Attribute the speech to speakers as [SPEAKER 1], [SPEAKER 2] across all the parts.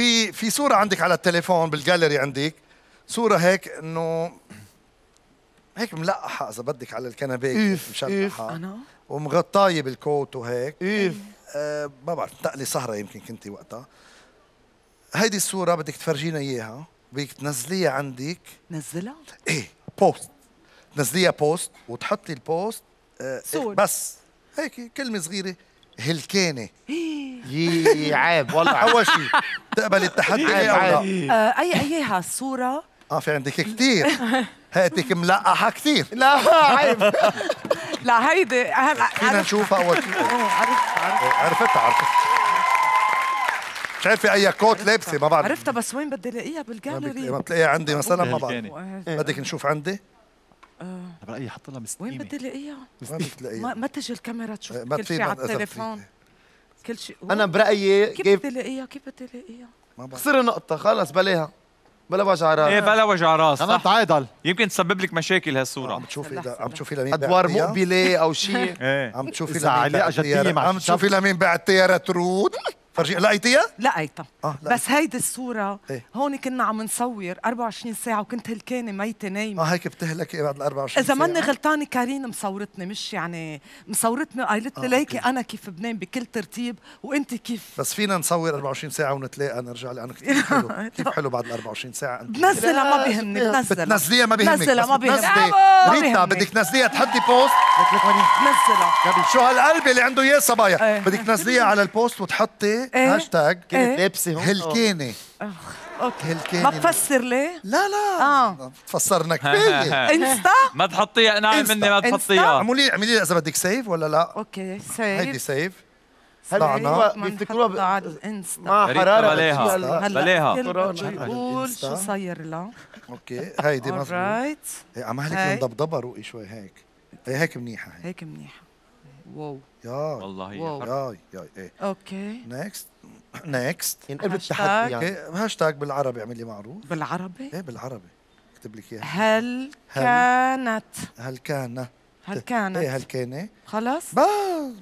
[SPEAKER 1] في في صوره عندك على التليفون بالجاليري عندك صوره هيك انه هيك ملقحه اذا بدك على الكنبه مشلحه انا ومغطايه بالكوت وهيك ايف أه ما بعرف نقلي سهره يمكن كنتي وقتها هيدي الصوره بدك تفرجينا اياها بدك تنزليها عندك نزلها؟ ايه بوست تنزليها بوست وتحطي البوست آه صور. بس هيك كلمه صغيره هلكانه إيه. يي عيب والله اول شيء تقبل التحدي اي اي آه، اي ايها الصوره اه في عندك كثير هاتك ملقحه كثير لا عيب لا هيدي اهم فينا نشوفها اول شيء عرفتها عرفتها عرفتها مش عارفه اي كوت لابسه ما بعرف عرفتها بس وين بدي الاقيها بالجاليري ما بتلاقيها عندي مثلا ما بعرف بدك نشوف عندي آه. برايي حط لها مستقيمه وين بدي الاقيها؟ ما بتلاقيها ما تجي الكاميرا تشوف كل شيء على التليفون كل شيء هو. انا برايي كيف بدي الاقيها كيف بدي الاقيها خسر نقطة خلص بلاها بلا وجع راس ايه بلا وجع راس انا بتعادل يمكن تسبب لك مشاكل هالصورة عم تشوفي عم تشوفي لمين ادوار مقبلة او شيء إيه. عم تشوفي لمين بعت عم تشوفي لمين بعت طيارة رود فرجي لقيتيها؟ لقيتها آه لقيت. بس هيدي الصورة ايه؟ هون كنا عم نصور 24 ساعة وكنت هلكانة ميتة نايمة اه هيك بتهلكي بعد ال 24 إذا ماني غلطانة كارين مصورتني مش يعني مصورتني قالت لي آه ليكي أنا كيف بنام بكل ترتيب وأنت كيف بس فينا نصور 24 ساعة ونتلاقى نرجع لأنه كثير حلو كثير حلو بعد ال 24 ساعة أنت بنزلها ما بيهمني بنزلها بتنزليها ما بيهمك بتنزلها ما بيهمني ريتا بدك تنزليها تحطي بوست لك نزلها شو هالقلب اللي عنده اياه صبايا إيه. بدك تنزليها على البوست وتحطي ايه. هاشتاج إيه. كانت لابسه هون هلكانه اوكي ما بفسر ليه؟ لا لا اه فسرنا كفايه انستا ما تحطيها نعم مني ما تحطيها اعملي اعملي اذا بدك سيف ولا لا اوكي سيف هيدي سيف طلعنا بيفتكروها ب... على الانستا مع حراره بلاها بلاها بقول شو صاير لها اوكي هيدي مظبوط إيه، عم هلك مضبضبه روقي شوي هيك ايه هيك منيحه هي. هيك منيحه واو يا والله واو. ياي ياي ايه اوكي نيكست نيكست ينقلب التحدي يعني هاشتاج بالعربي اعمل لي معروف بالعربي؟ ايه بالعربي اكتب لك اياها هل, كانت هل كان هل كانت ايه هل كان خلص بس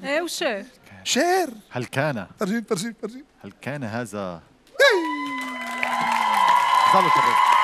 [SPEAKER 1] ايه وشير شير هل كان ترجيب ترجيب ترجيب هل كان هذا إيه. ظبط الرد